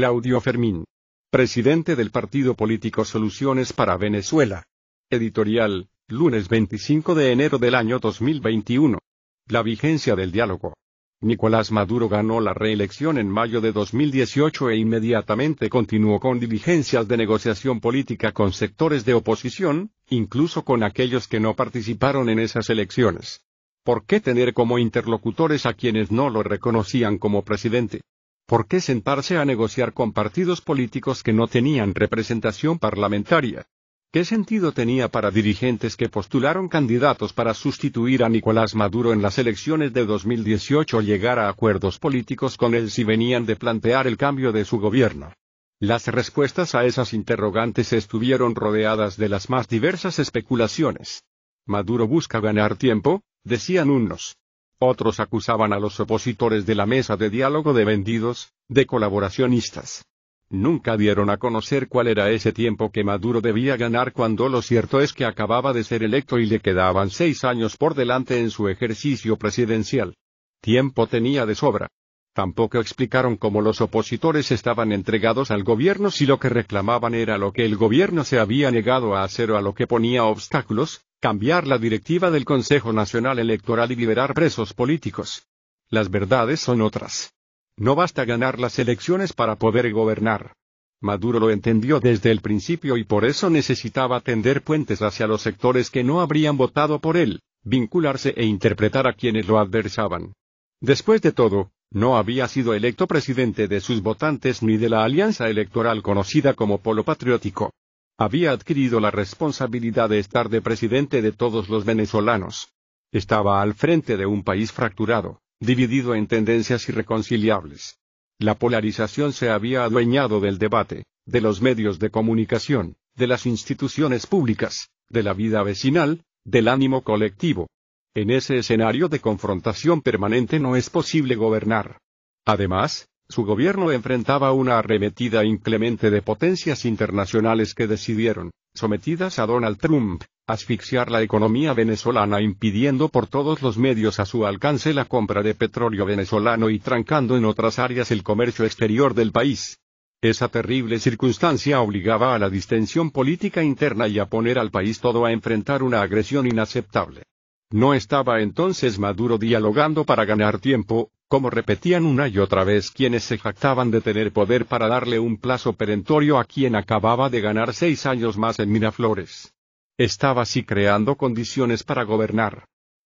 Claudio Fermín. Presidente del Partido Político Soluciones para Venezuela. Editorial, lunes 25 de enero del año 2021. La vigencia del diálogo. Nicolás Maduro ganó la reelección en mayo de 2018 e inmediatamente continuó con diligencias de negociación política con sectores de oposición, incluso con aquellos que no participaron en esas elecciones. ¿Por qué tener como interlocutores a quienes no lo reconocían como presidente? ¿por qué sentarse a negociar con partidos políticos que no tenían representación parlamentaria? ¿Qué sentido tenía para dirigentes que postularon candidatos para sustituir a Nicolás Maduro en las elecciones de 2018 llegar a acuerdos políticos con él si venían de plantear el cambio de su gobierno? Las respuestas a esas interrogantes estuvieron rodeadas de las más diversas especulaciones. Maduro busca ganar tiempo, decían unos, otros acusaban a los opositores de la mesa de diálogo de vendidos, de colaboracionistas. Nunca dieron a conocer cuál era ese tiempo que Maduro debía ganar cuando lo cierto es que acababa de ser electo y le quedaban seis años por delante en su ejercicio presidencial. Tiempo tenía de sobra. Tampoco explicaron cómo los opositores estaban entregados al gobierno si lo que reclamaban era lo que el gobierno se había negado a hacer o a lo que ponía obstáculos, cambiar la directiva del Consejo Nacional Electoral y liberar presos políticos. Las verdades son otras. No basta ganar las elecciones para poder gobernar. Maduro lo entendió desde el principio y por eso necesitaba tender puentes hacia los sectores que no habrían votado por él, vincularse e interpretar a quienes lo adversaban. Después de todo, no había sido electo presidente de sus votantes ni de la alianza electoral conocida como Polo Patriótico. Había adquirido la responsabilidad de estar de presidente de todos los venezolanos. Estaba al frente de un país fracturado, dividido en tendencias irreconciliables. La polarización se había adueñado del debate, de los medios de comunicación, de las instituciones públicas, de la vida vecinal, del ánimo colectivo. En ese escenario de confrontación permanente no es posible gobernar. Además, su gobierno enfrentaba una arremetida inclemente de potencias internacionales que decidieron, sometidas a Donald Trump, asfixiar la economía venezolana impidiendo por todos los medios a su alcance la compra de petróleo venezolano y trancando en otras áreas el comercio exterior del país. Esa terrible circunstancia obligaba a la distensión política interna y a poner al país todo a enfrentar una agresión inaceptable. No estaba entonces Maduro dialogando para ganar tiempo, como repetían una y otra vez quienes se jactaban de tener poder para darle un plazo perentorio a quien acababa de ganar seis años más en Miraflores. Estaba así creando condiciones para gobernar.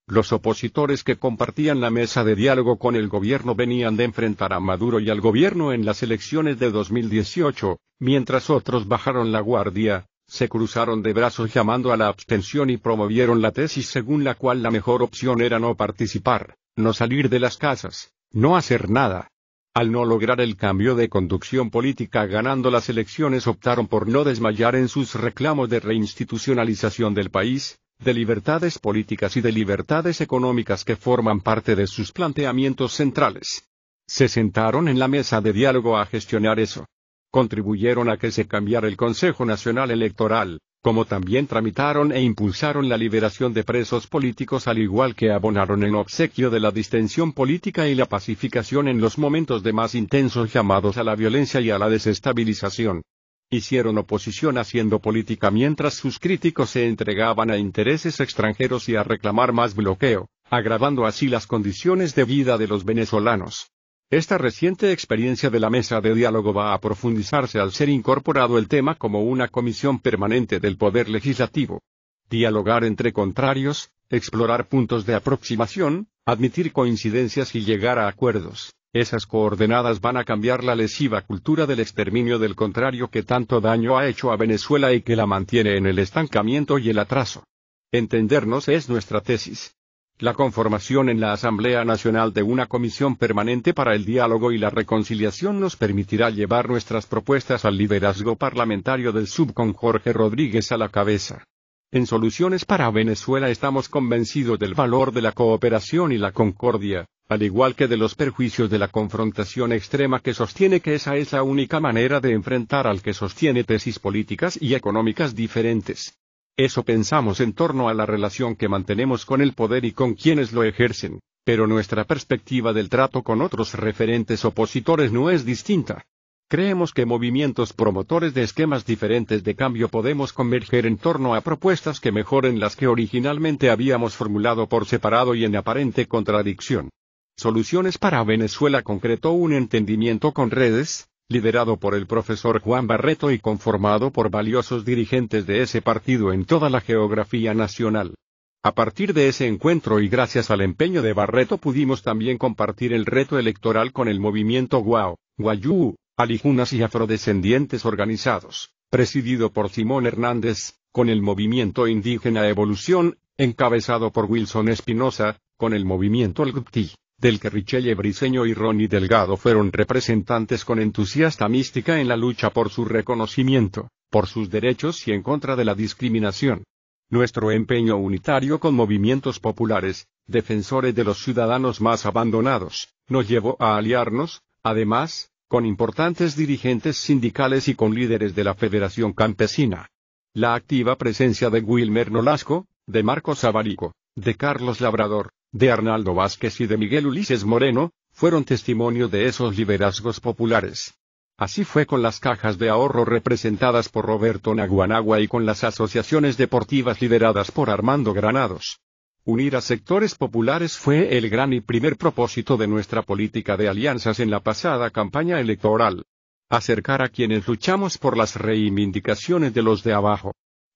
Los opositores que compartían la mesa de diálogo con el gobierno venían de enfrentar a Maduro y al gobierno en las elecciones de 2018, mientras otros bajaron la guardia, se cruzaron de brazos llamando a la abstención y promovieron la tesis según la cual la mejor opción era no participar, no salir de las casas, no hacer nada. Al no lograr el cambio de conducción política ganando las elecciones optaron por no desmayar en sus reclamos de reinstitucionalización del país, de libertades políticas y de libertades económicas que forman parte de sus planteamientos centrales. Se sentaron en la mesa de diálogo a gestionar eso contribuyeron a que se cambiara el Consejo Nacional Electoral, como también tramitaron e impulsaron la liberación de presos políticos al igual que abonaron en obsequio de la distensión política y la pacificación en los momentos de más intensos llamados a la violencia y a la desestabilización. Hicieron oposición haciendo política mientras sus críticos se entregaban a intereses extranjeros y a reclamar más bloqueo, agravando así las condiciones de vida de los venezolanos. Esta reciente experiencia de la mesa de diálogo va a profundizarse al ser incorporado el tema como una comisión permanente del Poder Legislativo. Dialogar entre contrarios, explorar puntos de aproximación, admitir coincidencias y llegar a acuerdos. Esas coordenadas van a cambiar la lesiva cultura del exterminio del contrario que tanto daño ha hecho a Venezuela y que la mantiene en el estancamiento y el atraso. Entendernos es nuestra tesis. La conformación en la Asamblea Nacional de una comisión permanente para el diálogo y la reconciliación nos permitirá llevar nuestras propuestas al liderazgo parlamentario del subcon Jorge Rodríguez a la cabeza. En Soluciones para Venezuela estamos convencidos del valor de la cooperación y la concordia, al igual que de los perjuicios de la confrontación extrema que sostiene que esa es la única manera de enfrentar al que sostiene tesis políticas y económicas diferentes. Eso pensamos en torno a la relación que mantenemos con el poder y con quienes lo ejercen, pero nuestra perspectiva del trato con otros referentes opositores no es distinta. Creemos que movimientos promotores de esquemas diferentes de cambio podemos converger en torno a propuestas que mejoren las que originalmente habíamos formulado por separado y en aparente contradicción. Soluciones para Venezuela concretó un entendimiento con redes, liderado por el profesor Juan Barreto y conformado por valiosos dirigentes de ese partido en toda la geografía nacional. A partir de ese encuentro y gracias al empeño de Barreto pudimos también compartir el reto electoral con el movimiento Guau, Guayú, Alijunas y afrodescendientes organizados, presidido por Simón Hernández, con el movimiento indígena Evolución, encabezado por Wilson Espinosa, con el movimiento Algupti del que Richelle Briseño y Ronnie Delgado fueron representantes con entusiasta mística en la lucha por su reconocimiento, por sus derechos y en contra de la discriminación. Nuestro empeño unitario con movimientos populares, defensores de los ciudadanos más abandonados, nos llevó a aliarnos, además, con importantes dirigentes sindicales y con líderes de la Federación Campesina. La activa presencia de Wilmer Nolasco, de Marcos Abarico, de Carlos Labrador, de Arnaldo Vázquez y de Miguel Ulises Moreno, fueron testimonio de esos liderazgos populares. Así fue con las cajas de ahorro representadas por Roberto Naguanagua y con las asociaciones deportivas lideradas por Armando Granados. Unir a sectores populares fue el gran y primer propósito de nuestra política de alianzas en la pasada campaña electoral. Acercar a quienes luchamos por las reivindicaciones de los de abajo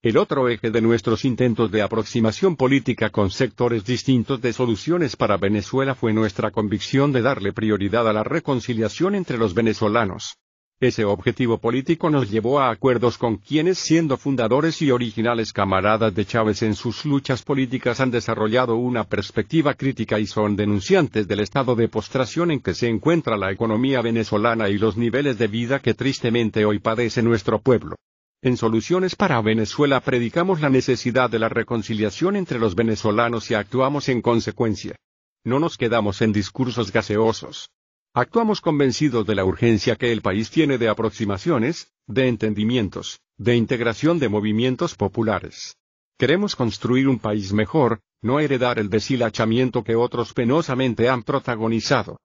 el otro eje de nuestros intentos de aproximación política con sectores distintos de soluciones para Venezuela fue nuestra convicción de darle prioridad a la reconciliación entre los venezolanos. Ese objetivo político nos llevó a acuerdos con quienes siendo fundadores y originales camaradas de Chávez en sus luchas políticas han desarrollado una perspectiva crítica y son denunciantes del estado de postración en que se encuentra la economía venezolana y los niveles de vida que tristemente hoy padece nuestro pueblo. En Soluciones para Venezuela predicamos la necesidad de la reconciliación entre los venezolanos y actuamos en consecuencia. No nos quedamos en discursos gaseosos. Actuamos convencidos de la urgencia que el país tiene de aproximaciones, de entendimientos, de integración de movimientos populares. Queremos construir un país mejor, no heredar el deshilachamiento que otros penosamente han protagonizado.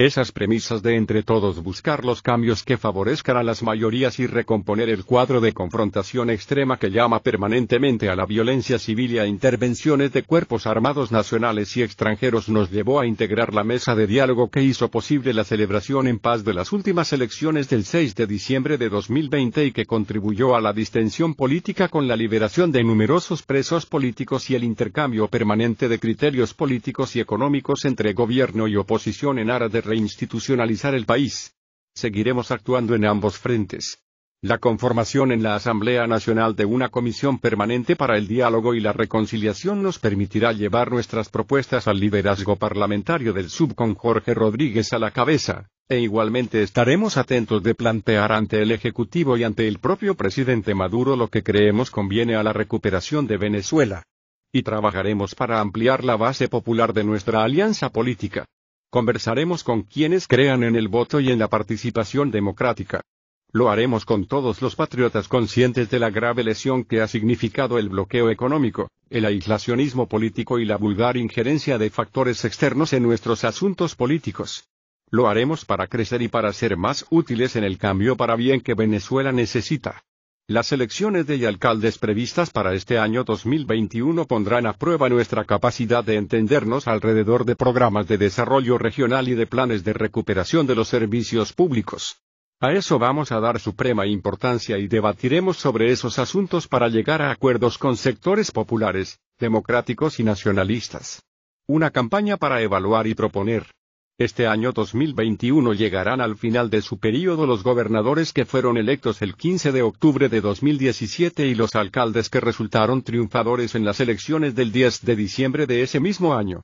Esas premisas de entre todos buscar los cambios que favorezcan a las mayorías y recomponer el cuadro de confrontación extrema que llama permanentemente a la violencia civil y a intervenciones de cuerpos armados nacionales y extranjeros nos llevó a integrar la mesa de diálogo que hizo posible la celebración en paz de las últimas elecciones del 6 de diciembre de 2020 y que contribuyó a la distensión política con la liberación de numerosos presos políticos y el intercambio permanente de criterios políticos y económicos entre gobierno y oposición en aras de institucionalizar el país. Seguiremos actuando en ambos frentes. La conformación en la Asamblea Nacional de una comisión permanente para el diálogo y la reconciliación nos permitirá llevar nuestras propuestas al liderazgo parlamentario del sub con Jorge Rodríguez a la cabeza, e igualmente estaremos atentos de plantear ante el Ejecutivo y ante el propio presidente Maduro lo que creemos conviene a la recuperación de Venezuela. Y trabajaremos para ampliar la base popular de nuestra alianza política. Conversaremos con quienes crean en el voto y en la participación democrática. Lo haremos con todos los patriotas conscientes de la grave lesión que ha significado el bloqueo económico, el aislacionismo político y la vulgar injerencia de factores externos en nuestros asuntos políticos. Lo haremos para crecer y para ser más útiles en el cambio para bien que Venezuela necesita. Las elecciones de alcaldes previstas para este año 2021 pondrán a prueba nuestra capacidad de entendernos alrededor de programas de desarrollo regional y de planes de recuperación de los servicios públicos. A eso vamos a dar suprema importancia y debatiremos sobre esos asuntos para llegar a acuerdos con sectores populares, democráticos y nacionalistas. Una campaña para evaluar y proponer, este año 2021 llegarán al final de su período los gobernadores que fueron electos el 15 de octubre de 2017 y los alcaldes que resultaron triunfadores en las elecciones del 10 de diciembre de ese mismo año.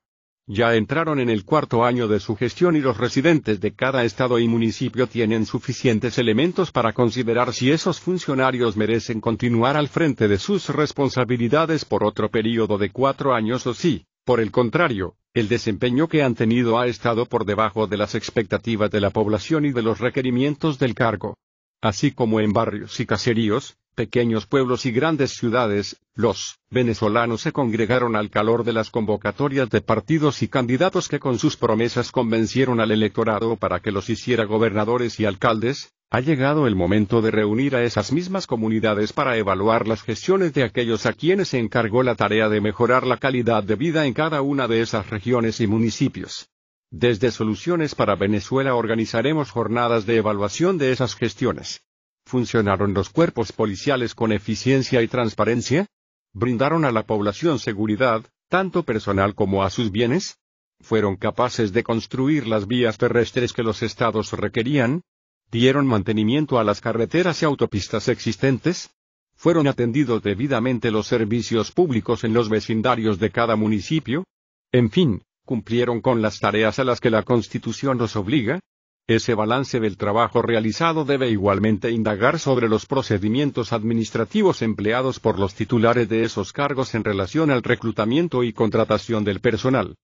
Ya entraron en el cuarto año de su gestión y los residentes de cada estado y municipio tienen suficientes elementos para considerar si esos funcionarios merecen continuar al frente de sus responsabilidades por otro período de cuatro años o sí. Por el contrario, el desempeño que han tenido ha estado por debajo de las expectativas de la población y de los requerimientos del cargo. Así como en barrios y caseríos, pequeños pueblos y grandes ciudades, los venezolanos se congregaron al calor de las convocatorias de partidos y candidatos que con sus promesas convencieron al electorado para que los hiciera gobernadores y alcaldes, ha llegado el momento de reunir a esas mismas comunidades para evaluar las gestiones de aquellos a quienes se encargó la tarea de mejorar la calidad de vida en cada una de esas regiones y municipios. Desde Soluciones para Venezuela organizaremos jornadas de evaluación de esas gestiones. ¿Funcionaron los cuerpos policiales con eficiencia y transparencia? ¿Brindaron a la población seguridad, tanto personal como a sus bienes? ¿Fueron capaces de construir las vías terrestres que los estados requerían? dieron mantenimiento a las carreteras y autopistas existentes, fueron atendidos debidamente los servicios públicos en los vecindarios de cada municipio, en fin, cumplieron con las tareas a las que la Constitución los obliga, ese balance del trabajo realizado debe igualmente indagar sobre los procedimientos administrativos empleados por los titulares de esos cargos en relación al reclutamiento y contratación del personal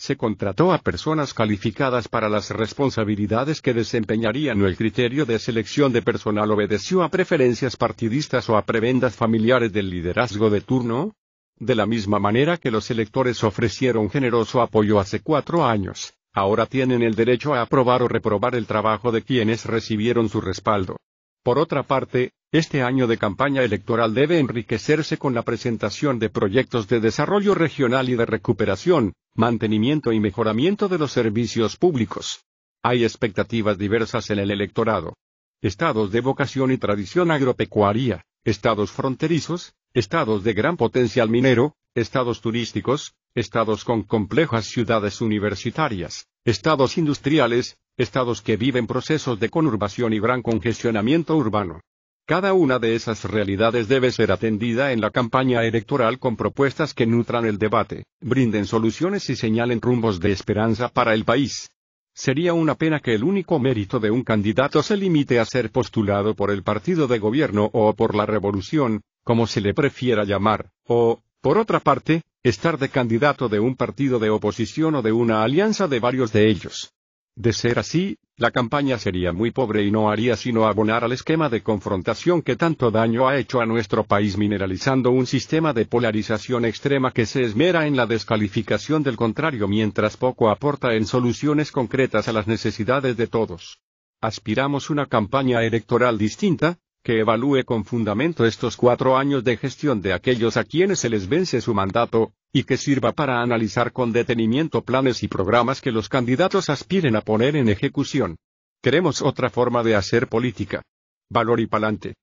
se contrató a personas calificadas para las responsabilidades que desempeñarían o el criterio de selección de personal obedeció a preferencias partidistas o a prebendas familiares del liderazgo de turno? De la misma manera que los electores ofrecieron generoso apoyo hace cuatro años, ahora tienen el derecho a aprobar o reprobar el trabajo de quienes recibieron su respaldo. Por otra parte, este año de campaña electoral debe enriquecerse con la presentación de proyectos de desarrollo regional y de recuperación, mantenimiento y mejoramiento de los servicios públicos. Hay expectativas diversas en el electorado. Estados de vocación y tradición agropecuaria, estados fronterizos, estados de gran potencial minero, estados turísticos, estados con complejas ciudades universitarias, estados industriales, estados que viven procesos de conurbación y gran congestionamiento urbano. Cada una de esas realidades debe ser atendida en la campaña electoral con propuestas que nutran el debate, brinden soluciones y señalen rumbos de esperanza para el país. Sería una pena que el único mérito de un candidato se limite a ser postulado por el partido de gobierno o por la revolución, como se le prefiera llamar, o, por otra parte, estar de candidato de un partido de oposición o de una alianza de varios de ellos. De ser así, la campaña sería muy pobre y no haría sino abonar al esquema de confrontación que tanto daño ha hecho a nuestro país mineralizando un sistema de polarización extrema que se esmera en la descalificación del contrario mientras poco aporta en soluciones concretas a las necesidades de todos. Aspiramos una campaña electoral distinta, que evalúe con fundamento estos cuatro años de gestión de aquellos a quienes se les vence su mandato, y que sirva para analizar con detenimiento planes y programas que los candidatos aspiren a poner en ejecución. Queremos otra forma de hacer política. Valor y palante.